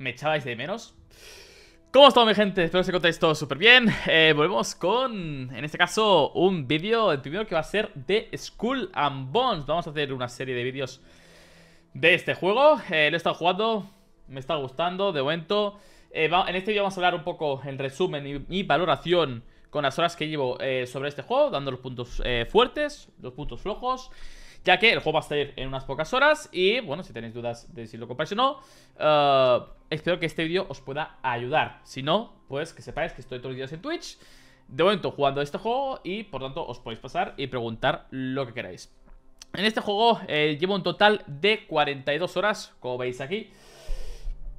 ¿Me echabais de menos? ¿Cómo está mi gente? Espero que contéis todo súper bien eh, Volvemos con, en este caso, un vídeo El primero que va a ser de Skull and Bones Vamos a hacer una serie de vídeos de este juego eh, Lo he estado jugando, me está gustando de momento eh, En este vídeo vamos a hablar un poco el resumen y, mi valoración Con las horas que llevo sobre este juego Dando los puntos fuertes, los puntos flojos ya que el juego va a salir en unas pocas horas y, bueno, si tenéis dudas de si lo compráis o no, eh, espero que este vídeo os pueda ayudar. Si no, pues que sepáis que estoy todos los días en Twitch, de momento jugando este juego y, por tanto, os podéis pasar y preguntar lo que queráis. En este juego eh, llevo un total de 42 horas, como veis aquí.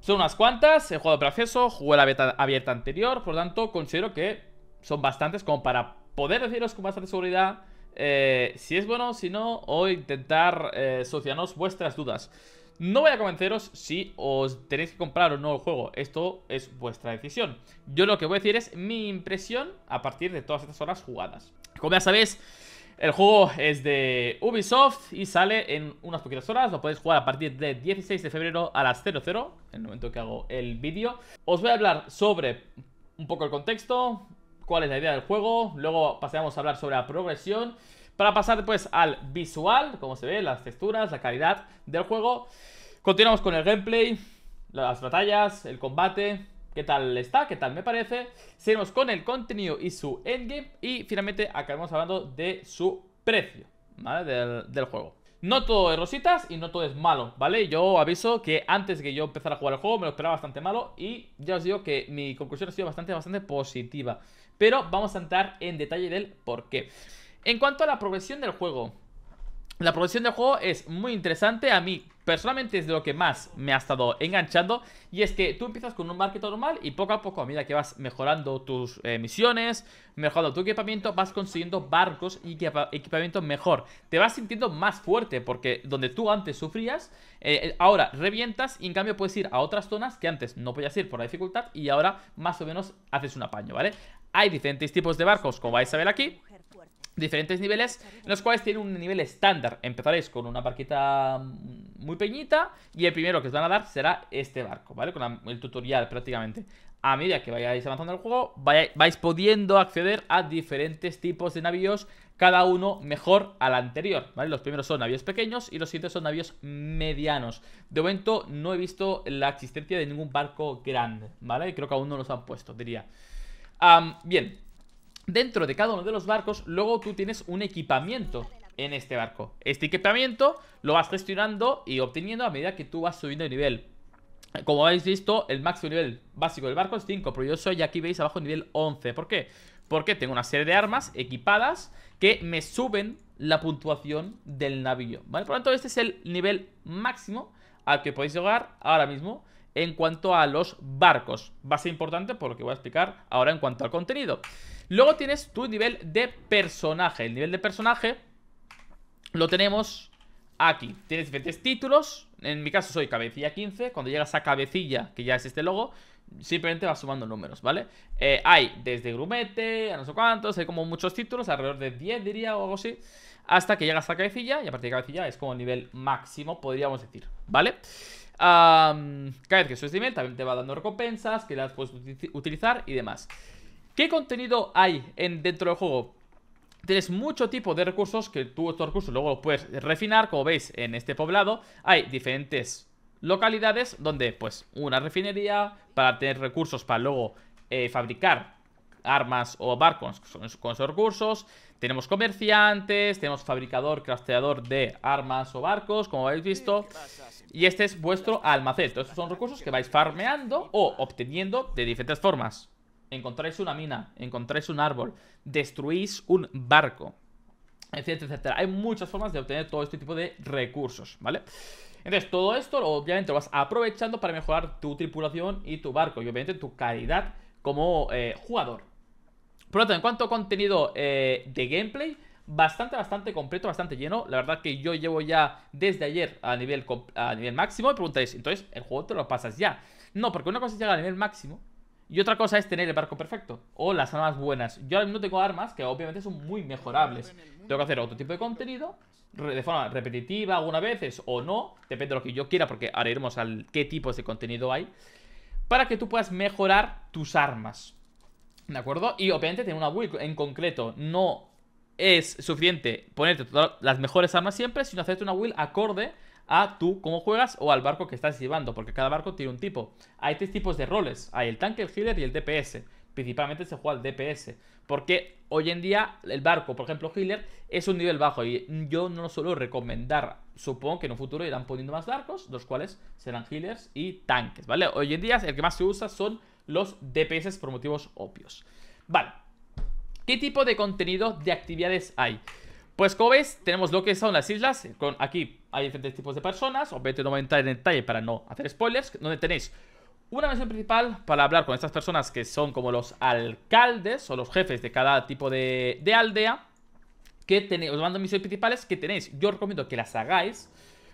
Son unas cuantas, he jugado proceso jugué la beta abierta anterior, por lo tanto considero que son bastantes como para poder deciros con bastante seguridad eh, si es bueno, si no, o intentar eh, vuestras dudas. No voy a convenceros si os tenéis que comprar o no el juego, esto es vuestra decisión. Yo lo que voy a decir es mi impresión a partir de todas estas horas jugadas. Como ya sabéis, el juego es de Ubisoft y sale en unas poquitas horas. Lo podéis jugar a partir del 16 de febrero a las 00, en el momento que hago el vídeo. Os voy a hablar sobre un poco el contexto, cuál es la idea del juego. Luego pasaremos a hablar sobre la progresión. Para pasar pues al visual, como se ve, las texturas, la calidad del juego. Continuamos con el gameplay, las batallas, el combate, qué tal está, qué tal me parece. Seguimos con el contenido y su endgame. Y finalmente acabamos hablando de su precio ¿vale? del juego. No todo es rositas y no todo es malo, ¿vale? Yo aviso que antes que yo empezara a jugar el juego me lo esperaba bastante malo y ya os digo que mi conclusión ha sido bastante, bastante positiva. Pero vamos a entrar en detalle del por qué. En cuanto a la progresión del juego, la progresión del juego es muy interesante, a mí personalmente es de lo que más me ha estado enganchando y es que tú empiezas con un market normal y poco a poco a medida que vas mejorando tus eh, misiones, mejorando tu equipamiento, vas consiguiendo barcos y equipamiento mejor. Te vas sintiendo más fuerte porque donde tú antes sufrías, eh, eh, ahora revientas y en cambio puedes ir a otras zonas que antes no podías ir por la dificultad y ahora más o menos haces un apaño, ¿vale? Hay diferentes tipos de barcos, como vais a ver aquí diferentes niveles, en los cuales tiene un nivel estándar. Empezaréis con una barquita mm, muy peñita y el primero que os van a dar será este barco, ¿vale? Con el tutorial prácticamente. A medida que vayáis avanzando el juego, vais pudiendo acceder a diferentes tipos de navíos, cada uno mejor al anterior, ¿vale? Los primeros son navíos pequeños y los siguientes son navíos medianos. De momento no he visto la existencia de ningún barco grande, ¿vale? Creo que aún no los han puesto, diría. bien, dentro de cada uno de los barcos, luego tú tienes un equipamiento en este barco. Este equipamiento lo vas gestionando y obteniendo a medida que tú vas subiendo de nivel. Como habéis visto, el máximo nivel básico del barco es 5, pero yo soy aquí, veis, abajo nivel 11. ¿Por qué? Porque tengo una serie de armas equipadas que me suben la puntuación del navío, ¿vale? Por lo tanto, este es el nivel máximo al que podéis llegar ahora mismo en cuanto a los barcos. Va a ser importante por lo que voy a explicar ahora en cuanto al contenido. Luego tienes tu nivel de personaje. El nivel de personaje lo tenemos aquí. Tienes diferentes títulos. En mi caso soy cabecilla 15. Cuando llegas a cabecilla, que ya es este logo, simplemente vas sumando números, ¿vale? Eh, hay desde grumete a no sé cuántos, hay como muchos títulos, alrededor de 10 diría o algo así, hasta que llegas a cabecilla y a partir de cabecilla es como el nivel máximo, podríamos decir, ¿vale? vale cada vez que subes de también te va dando recompensas que las puedes utilizar y demás. ¿Qué contenido hay en, dentro del juego? Tienes mucho tipo de recursos que tú estos recursos luego los puedes refinar. Como veis en este poblado hay diferentes localidades donde pues una refinería para tener recursos para luego eh, fabricar armas o barcos con, esos recursos. Tenemos comerciantes, tenemos fabricador, crafteador de armas o barcos, como habéis visto. Y este es vuestro almacén. Todos estos son recursos que vais farmeando o obteniendo de diferentes formas. Encontráis una mina, encontráis un árbol, destruís un barco, etcétera, etcétera. Hay muchas formas de obtener todo este tipo de recursos, ¿vale? Entonces, todo esto obviamente lo vas aprovechando para mejorar tu tripulación y tu barco y obviamente tu calidad como eh, jugador. Por tanto, en cuanto a contenido eh, de gameplay, bastante, bastante completo, bastante lleno. La verdad que yo llevo ya desde ayer a nivel, a nivel máximo. Me preguntáis, entonces, ¿el juego te lo pasas ya? No, porque una cosa es llegar a nivel máximo y otra cosa es tener el barco perfecto o las armas buenas. Yo ahora mismo tengo armas que obviamente son muy mejorables. Tengo que hacer otro tipo de contenido de forma repetitiva algunas veces o no, depende de lo que yo quiera, porque ahora iremos al qué tipos de contenido hay, para que tú puedas mejorar tus armas. ¿De acuerdo? Y obviamente tener una build en concreto no es suficiente ponerte las mejores armas siempre, sino hacerte una build acorde a tú cómo juegas o al barco que estás llevando, porque cada barco tiene un tipo. Hay tres tipos de roles, hay el tanque, el healer y el DPS. Principalmente se juega el DPS, porque hoy en día el barco, por ejemplo healer, es un nivel bajo y yo no lo suelo recomendar. Supongo que en un futuro irán poniendo más barcos, los cuales serán healers y tanques, ¿vale? Hoy en día el que más se usa son los DPS por motivos obvios. Vale. ¿Qué tipo de contenido de actividades hay? Pues como veis, tenemos lo que son las islas. Con, aquí hay diferentes tipos de personas. Obviamente no voy a entrar en detalle para no hacer spoilers. Donde tenéis una misión principal para hablar con estas personas que son como los alcaldes o los jefes de cada tipo de, aldea. Que tenéis, os mando misiones principales que tenéis. Yo os recomiendo que las hagáis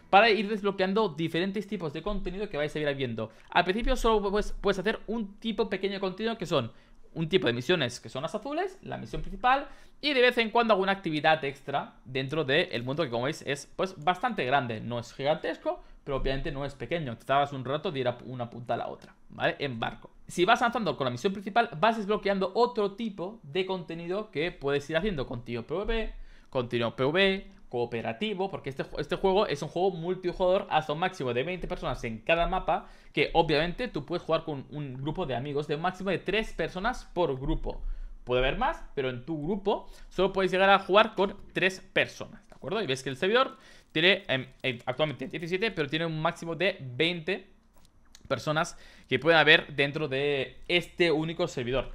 para ir desbloqueando diferentes tipos de contenido que vais a ir viendo. Al principio solo pues, puedes, hacer un tipo pequeño de contenido que son un tipo de misiones que son las azules, la misión principal, y de vez en cuando alguna actividad extra dentro del mundo que como veis es pues bastante grande, no es gigantesco, pero obviamente no es pequeño, te tardas un rato de ir una punta a la otra, ¿vale? En barco. Si vas avanzando con la misión principal, vas desbloqueando otro tipo de contenido que puedes ir haciendo, contenido PvP, contenido PvE, cooperativo, porque este, este juego es un juego multijugador hasta un máximo de 20 personas en cada mapa, que obviamente tú puedes jugar con un grupo de amigos de un máximo de 3 personas por grupo. Puede haber más, pero en tu grupo solo puedes llegar a jugar con 3 personas, ¿de acuerdo? Y ves que el servidor tiene em, eh, actualmente 17, pero tiene un máximo de 20 personas que pueden haber dentro de este único servidor.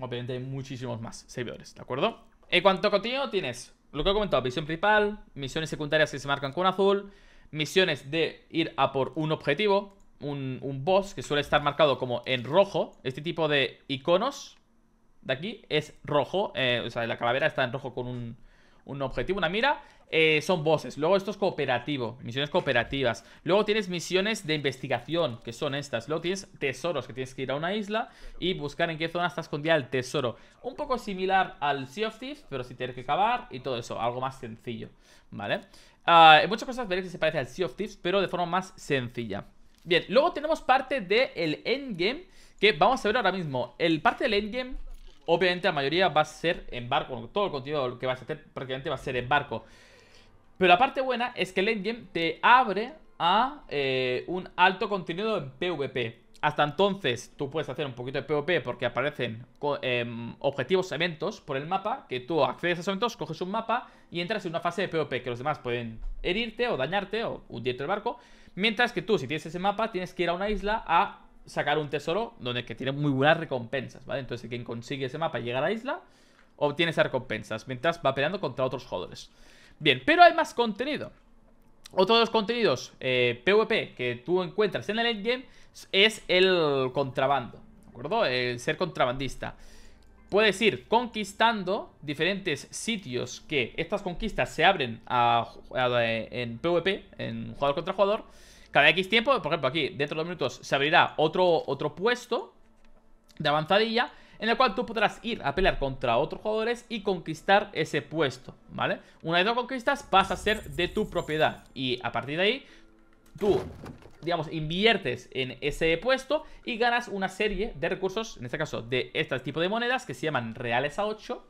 Obviamente hay muchísimos más servidores, ¿de acuerdo? En cuanto a contenido tienes lo que he comentado, misión principal, misiones secundarias que se marcan con azul, misiones de ir a por un objetivo, un, un, boss que suele estar marcado como en rojo. Este tipo de iconos de aquí es rojo, eh, o sea, la calavera está en rojo con un, un objetivo, una mira, eh, son voces Luego esto es cooperativo, misiones cooperativas. Luego tienes misiones de investigación, que son estas. Luego tienes tesoros, que tienes que ir a una isla y buscar en qué zona está escondida el tesoro. Un poco similar al Sea of Thieves, pero si tienes que cavar y todo eso, algo más sencillo, ¿vale? Ah, muchas cosas veréis que se parece al Sea of Thieves, pero de forma más sencilla. Bien, luego tenemos parte del end endgame, que vamos a ver ahora mismo. El parte del endgame Obviamente la mayoría va a ser en barco, todo el contenido que vas a hacer prácticamente va a ser en barco. Pero la parte buena es que el endgame te abre a eh, un alto contenido en PvP. Hasta entonces tú puedes hacer un poquito de PvP porque aparecen em, objetivos, eventos por el mapa, que tú accedes a esos eventos, coges un mapa y entras en una fase de PvP que los demás pueden herirte o dañarte o hundirte el barco. Mientras que tú, si tienes ese mapa, tienes que ir a una isla a sacar un tesoro donde que tiene muy buenas recompensas, ¿vale? Entonces quien consigue ese mapa y llega a la isla, obtiene esas recompensas, mientras va peleando contra otros jugadores. Bien, pero hay más contenido. Otro de los contenidos eh, PvP que tú encuentras en el endgame es el contrabando, ¿de acuerdo? El ser contrabandista. Puedes ir conquistando diferentes sitios que estas conquistas se abren en PvP, en jugador contra jugador, cada X tiempo, por ejemplo, aquí, dentro de dos minutos, se abrirá otro, otro puesto de avanzadilla en el cual tú podrás ir a pelear contra otros jugadores y conquistar ese puesto, ¿vale? Una vez lo conquistas, pasa a ser de tu propiedad y a partir de ahí, tú, digamos, inviertes en ese puesto y ganas una serie de recursos, en este caso, de este tipo de monedas que se llaman reales a 8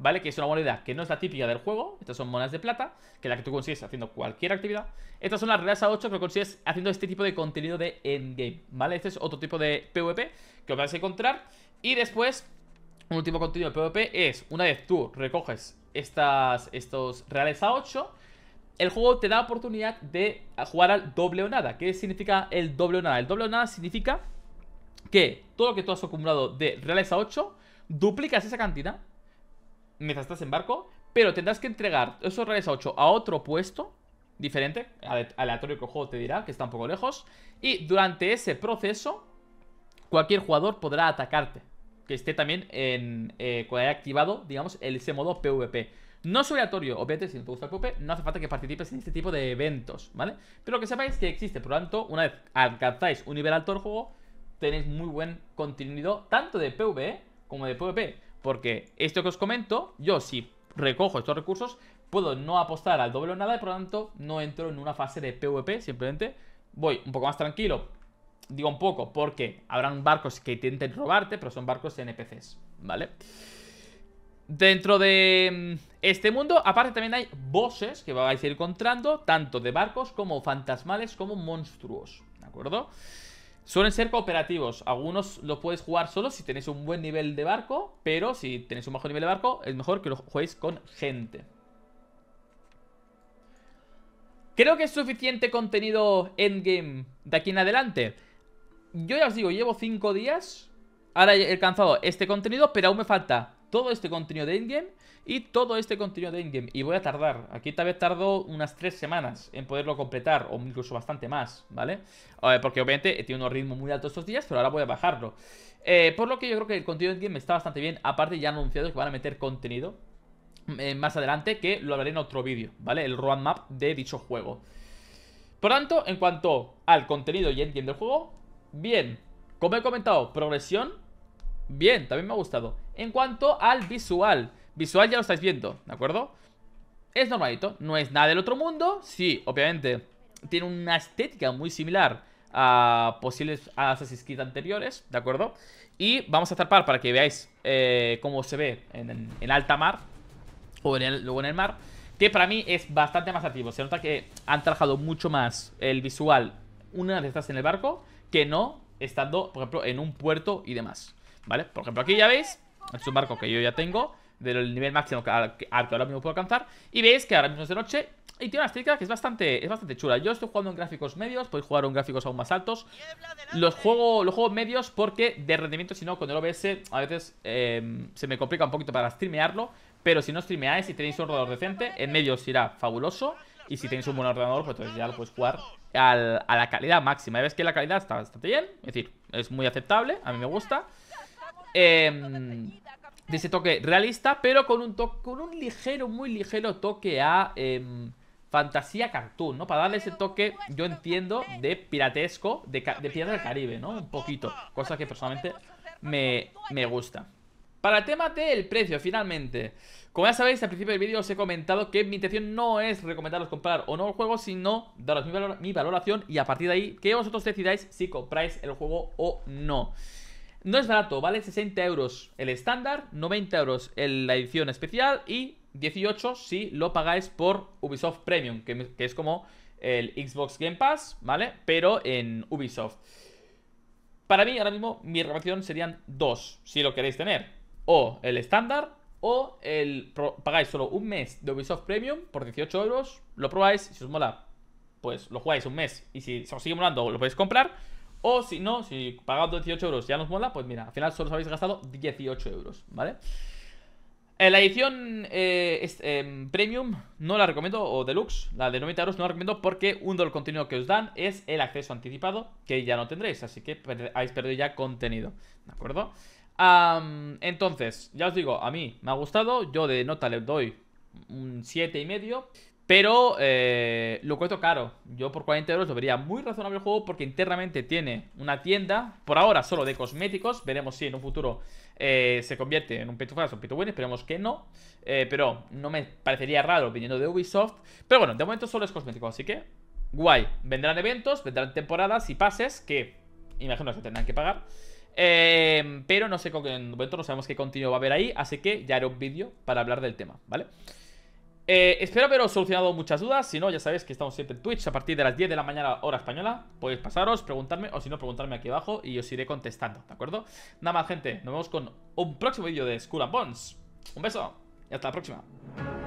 ¿vale? Que es una moneda que no es la típica del juego. Estas son monedas de plata, que es la que tú consigues haciendo cualquier actividad. Estas son las reales a 8 que consigues haciendo este tipo de contenido de endgame, ¿vale? Este es otro tipo de PvP que os vais a encontrar. Y después, un último contenido de PvP es, una vez tú recoges estas, estos reales a 8 el juego te da oportunidad de jugar al doble o nada. ¿Qué significa el doble o nada? El doble o nada significa que todo lo que tú has acumulado de reales a 8, duplicas esa cantidad mientras estás en barco, pero tendrás que entregar esos reales a 8 a otro puesto diferente, aleatorio que el juego te dirá, que está un poco lejos, y durante ese proceso cualquier jugador podrá atacarte, que esté también en, cuando eh, haya activado, digamos, ese modo PvP. No es aleatorio, obviamente, si no te gusta PvP, no hace falta que participes en este tipo de eventos, ¿vale? Pero que sepáis que existe, por lo tanto, una vez alcanzáis un nivel alto del juego, tenéis muy buen contenido, tanto de PvE como de PvP. Porque esto que os comento, yo si recojo estos recursos, puedo no apostar al doble o nada y por lo tanto no entro en una fase de PvP, simplemente voy un poco más tranquilo. Digo un poco, porque habrán barcos que intenten robarte, pero son barcos NPCs, ¿vale? Dentro de mm, este mundo, aparte también hay bosses que vais a ir encontrando, tanto de barcos como fantasmales como monstruos, ¿de acuerdo? Suelen ser cooperativos. Algunos los puedes jugar solo si tenéis un buen nivel de barco, pero si tenéis un bajo nivel de barco, es mejor que lo juguéis con gente. Creo que es suficiente contenido endgame de aquí en adelante. Yo ya os digo, llevo 5 días. Ahora he alcanzado este contenido, pero aún me falta todo este contenido de endgame y todo este contenido de endgame. Y voy a tardar. Aquí tal vez tardo unas tres semanas en poderlo completar, o incluso bastante más, ¿vale? porque obviamente tiene un ritmo muy alto estos días, pero ahora voy a bajarlo. Eh, por lo que yo creo que el contenido de endgame está bastante bien. Aparte ya han anunciado que van a meter contenido eh, más adelante, que lo hablaré en otro vídeo, ¿vale? El roadmap de dicho juego. Por tanto, en cuanto al contenido y endgame del juego, bien. Como he comentado, progresión, bien, también me ha gustado en cuanto al visual. Visual ya lo estáis viendo, ¿de acuerdo? Es normalito, no es nada del otro mundo. Sí, obviamente tiene una estética muy similar a posibles Assassin's Creed anteriores, ¿de acuerdo? Y vamos a zarpar para que veáis eh, cómo se ve en, alta mar o luego en el mar, que para mí es bastante más activo. Se nota que han trabajado mucho más el visual una vez estás en el barco que no estando, por ejemplo, en un puerto y demás, ¿vale? Por ejemplo, aquí ya veis es un barco que yo ya tengo Del nivel máximo que, al, que ahora mismo puedo alcanzar Y veis que ahora mismo es de noche y tiene una estética que es bastante, es bastante chula. Yo estoy jugando en gráficos medios, podéis jugar en gráficos aún más altos. Los juego, los juego medios porque de rendimiento, si no, con el OBS a veces em, se me complica un poquito para streamearlo. Pero si no streameáis y tenéis un ordenador decente, en medios irá fabuloso. Y si tenéis un buen ordenador, pues ya lo podéis jugar a la calidad máxima. Y ves que la calidad está bastante bien, es decir, es muy aceptable, a mí me gusta. Em, de ese toque realista, pero con un, toque, con un ligero, muy ligero toque a em, fantasía cartoon, ¿no? Para darle ese toque, yo entiendo, de piratesco, de, piedra del Caribe, ¿no? Un poquito, cosa que personalmente me, me gusta. Para el tema del precio, finalmente. Como ya sabéis, al principio del vídeo os he comentado que mi intención no es recomendaros comprar o no el juego, sino daros mi, valor, mi valoración y a partir de ahí que vosotros decidáis si compráis el juego o no. No es barato, vale 60 euros el estándar, 90 euros el, la edición especial y 18 si lo pagáis por Ubisoft Premium, que, es como el Xbox Game Pass, ¿vale? Pero en Ubisoft. Para mí, ahora mismo, mi recomendación serían dos, si lo queréis tener. O el estándar, o el pagáis solo un mes de Ubisoft Premium por 18 euros, lo probáis, si os mola, pues lo jugáis un mes. Y si os sigue molando, lo podéis comprar. O si no, si pagado 18 euros ya nos mola, pues mira, al final solo os habéis gastado 18 euros, ¿vale? Eh, la edición eh, em, Premium no la recomiendo, o Deluxe, la de 90 euros no la recomiendo porque un del contenido que os dan es el acceso anticipado, que ya no tendréis, así que habéis perdido ya contenido, ¿de acuerdo? entonces, ya os digo, a mí me ha gustado, yo de nota le doy un 7,5 y medio. Pero eh, lo cuento caro. Yo por 40 euros lo vería muy razonable el juego porque internamente tiene una tienda, por ahora solo de cosméticos. Veremos si en un futuro eh, se convierte en un o un bueno esperemos que no. Eh, pero no me parecería raro viniendo de Ubisoft. Pero bueno, de momento solo es cosmético, así que guay. Vendrán eventos, vendrán temporadas y pases que imagino que tendrán que pagar. pero no sé, en momento no sabemos qué contenido va a haber ahí, así que ya haré un vídeo para hablar del tema, ¿vale? vale eh, espero haberos solucionado muchas dudas. Si no, ya sabéis que estamos siempre en Twitch a partir de las 10 de la mañana, hora española. Podéis pasaros, preguntarme o si no, preguntarme aquí abajo y os iré contestando, ¿de acuerdo? Nada más, gente. Nos vemos con un próximo vídeo de School Bonds. Un beso y hasta la próxima.